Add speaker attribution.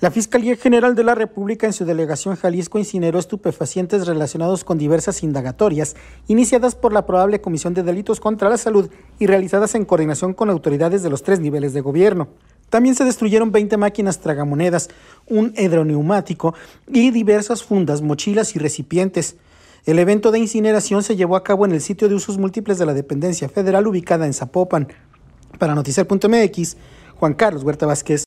Speaker 1: La Fiscalía General de la República en su delegación Jalisco incineró estupefacientes relacionados con diversas indagatorias iniciadas por la probable Comisión de Delitos contra la Salud y realizadas en coordinación con autoridades de los tres niveles de gobierno. También se destruyeron 20 máquinas tragamonedas, un hidroneumático y diversas fundas, mochilas y recipientes. El evento de incineración se llevó a cabo en el sitio de usos múltiples de la dependencia federal ubicada en Zapopan. Para Noticiar.mx, Juan Carlos Huerta Vázquez.